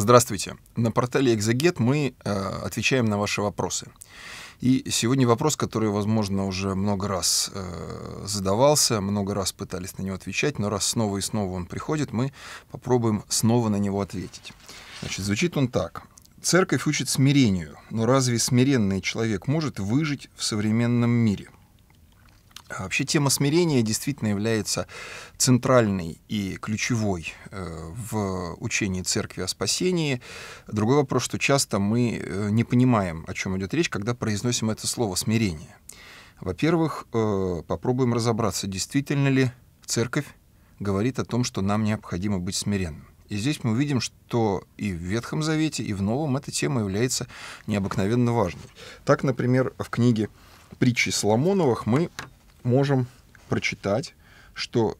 Здравствуйте. На портале «Экзогет» мы э, отвечаем на ваши вопросы. И сегодня вопрос, который, возможно, уже много раз э, задавался, много раз пытались на него отвечать, но раз снова и снова он приходит, мы попробуем снова на него ответить. Значит, звучит он так. Церковь учит смирению, но разве смиренный человек может выжить в современном мире? А вообще тема смирения действительно является центральной и ключевой э, в учении церкви о спасении. Другой вопрос, что часто мы э, не понимаем, о чем идет речь, когда произносим это слово «смирение». Во-первых, э, попробуем разобраться, действительно ли церковь говорит о том, что нам необходимо быть смиренным. И здесь мы видим, что и в Ветхом Завете, и в Новом эта тема является необыкновенно важной. Так, например, в книге «Притчи Соломоновых» мы можем прочитать, что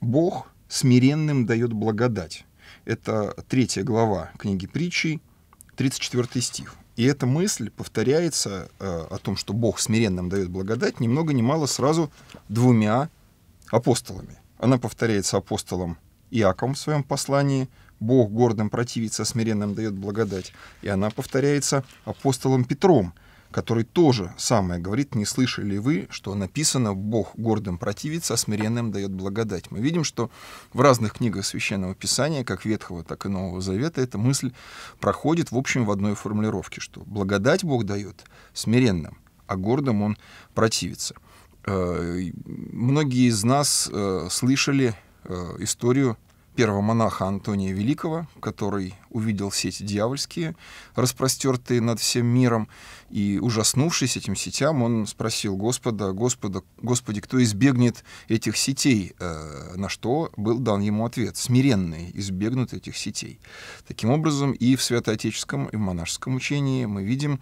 Бог смиренным дает благодать. Это третья глава книги притчей, 34 стих. И эта мысль повторяется э, о том, что Бог смиренным дает благодать, ни много ни мало сразу двумя апостолами. Она повторяется апостолом Иаком в своем послании, Бог гордым противится, смиренным дает благодать. И она повторяется апостолом Петром – который тоже самое говорит, не слышали ли вы, что написано «Бог гордым противится, а смиренным дает благодать». Мы видим, что в разных книгах Священного Писания, как Ветхого, так и Нового Завета, эта мысль проходит, в общем, в одной формулировке, что благодать Бог дает смиренным, а гордым он противится. Э, многие из нас э, слышали э, историю первого монаха Антония Великого, который увидел сети дьявольские, распростертые над всем миром, и, ужаснувшись этим сетям, он спросил Господа, Господа, Господи, кто избегнет этих сетей, э, на что был дан ему ответ, смиренные избегнут этих сетей. Таким образом, и в святоотеческом, и в монашеском учении мы видим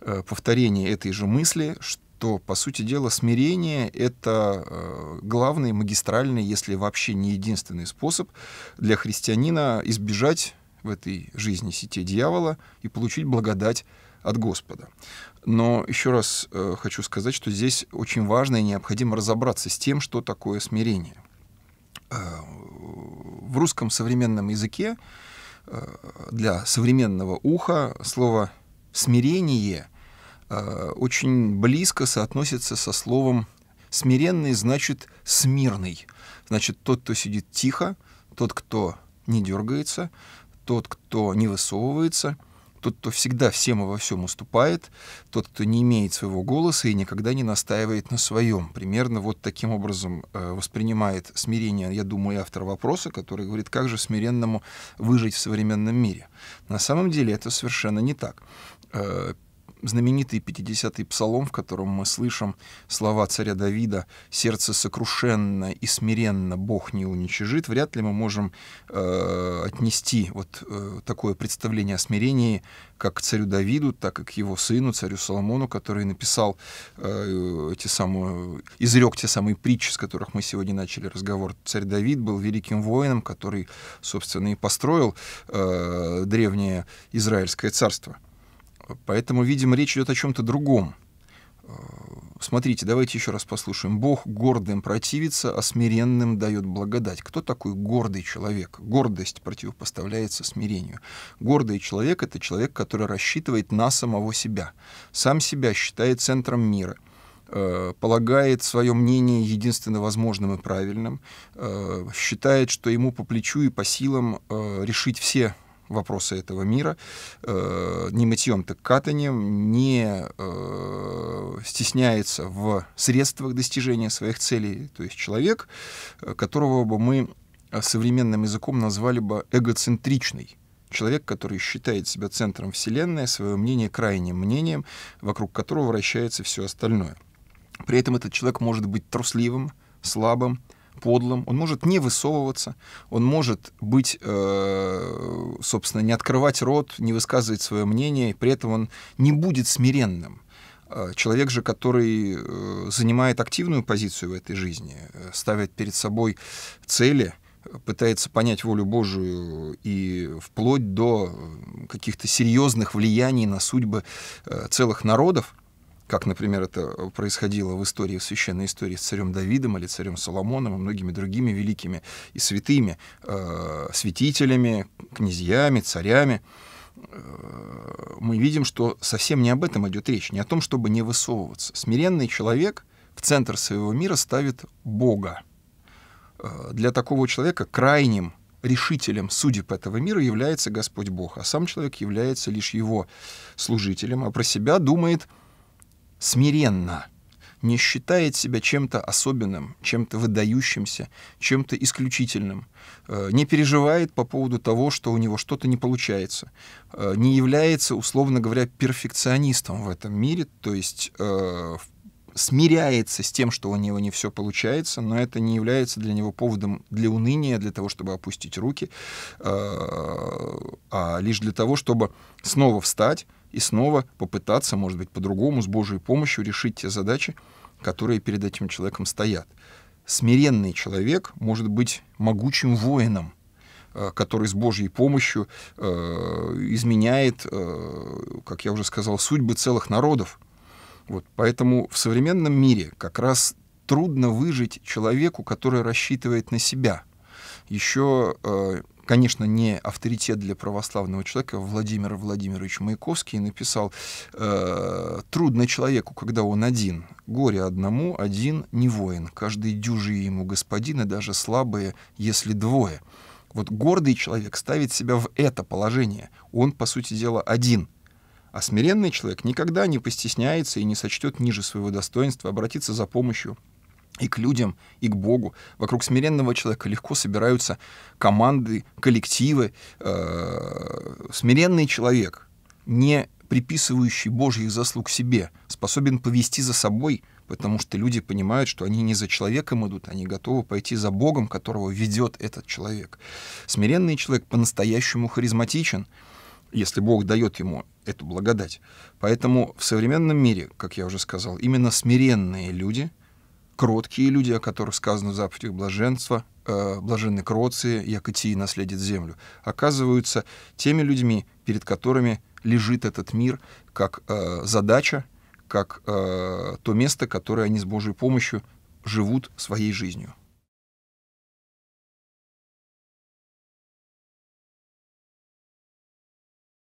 Э, повторение этой же мысли, что, по сути дела, смирение — это э, главный, магистральный, если вообще не единственный способ для христианина избежать в этой жизни сети дьявола и получить благодать от Господа. Но еще раз э, хочу сказать, что здесь очень важно и необходимо разобраться с тем, что такое смирение. в русском современном языке для современного уха слово смирение э, очень близко соотносится со словом смиренный, значит смирный. Значит, тот, кто сидит тихо, тот, кто не дергается, тот, кто не высовывается, тот, кто всегда всем и во всем уступает, тот, кто не имеет своего голоса и никогда не настаивает на своем. Примерно вот таким образом э, воспринимает смирение, я думаю, автор вопроса, который говорит, как же смиренному выжить в современном мире. На самом деле это совершенно не так. Э, знаменитый 50-й псалом, в котором мы слышим слова царя Давида «Сердце сокрушенно и смиренно Бог не уничижит», вряд ли мы можем э, отнести вот э, такое представление о смирении как к царю Давиду, так и к его сыну, царю Соломону, который написал э, те самые, изрек те самые притчи, с которых мы сегодня начали разговор. Царь Давид был великим воином, который, собственно, и построил э, древнее Израильское царство. — Поэтому, видимо, речь идет о чем-то другом. Э, смотрите, давайте еще раз послушаем. Бог гордым противится, а смиренным дает благодать. Кто такой гордый человек? Гордость противопоставляется смирению. Гордый человек — это человек, который рассчитывает на самого себя. Сам себя считает центром мира э, полагает свое мнение единственно возможным и правильным, э, считает, что ему по плечу и по силам решить все вопросы этого мира, э, не мытьем, так катанием, не э, стесняется в средствах достижения своих целей. То есть человек, э, которого бы мы э, современным языком назвали бы эгоцентричный. Человек, который считает себя центром Вселенной, свое мнение крайним мнением, вокруг которого вращается все остальное. При этом этот человек может быть трусливым, слабым, подлым, он может не высовываться, он может быть, э, собственно, не открывать рот, не высказывать свое мнение, и при этом он не будет смиренным. Э, человек же, который э, занимает активную позицию в этой жизни, ставит перед собой цели, пытается понять волю Божию и вплоть до каких-то серьезных влияний на судьбы целых народов, как, например, это э, происходило в истории, в священной истории с царем Давидом или царем Соломоном и многими другими великими и святыми э, святителями, князьями, царями, э, мы видим, что совсем не об этом идет речь, не о том, чтобы не высовываться. Смиренный человек в центр своего мира ставит Бога. Э, для такого человека крайним решителем судеб этого мира является Господь Бог, а сам человек является лишь его служителем, а про себя думает – смиренно, не считает себя чем-то особенным, чем-то выдающимся, чем-то исключительным, э, не переживает по поводу того, что у него что-то не получается, э, не является, условно говоря, перфекционистом в этом мире, то есть э, в смиряется с тем, что у него не все получается, но это не является для него поводом для уныния, для того, чтобы опустить руки, э, а лишь для того, чтобы снова встать и снова попытаться, может быть, по-другому, с Божьей помощью решить те задачи, которые перед этим человеком стоят. Смиренный человек может быть могучим воином, э, который с Божьей помощью э, изменяет, э, как я уже сказал, судьбы целых народов. Вот, поэтому в современном мире как раз трудно выжить человеку, который рассчитывает на себя. Еще, э, конечно, не авторитет для православного человека, Владимир Владимирович Маяковский написал э, «Трудно человеку, когда он один, горе одному, один не воин, каждый дюжи ему господин, и даже слабые, если двое». Вот гордый человек ставит себя в это положение. Он, по сути дела, один – а смиренный человек никогда не постесняется и не сочтет ниже своего достоинства обратиться за помощью и к людям, и к Богу. Вокруг смиренного человека легко собираются команды, коллективы. Э, смиренный человек, не приписывающий Божьих заслуг себе, способен повести за собой, потому что люди понимают, что они не за человеком идут, они готовы пойти за Богом, которого ведет этот человек. Смиренный человек по-настоящему харизматичен, если Бог дает ему эту благодать. Поэтому в современном мире, как я уже сказал, именно смиренные люди, кроткие люди, о которых сказано в заповедях блаженства, э, блаженны кроции, якоти наследит землю, оказываются теми людьми, перед которыми лежит этот мир как э, задача, как э, то место, которое они с Божьей помощью живут своей жизнью.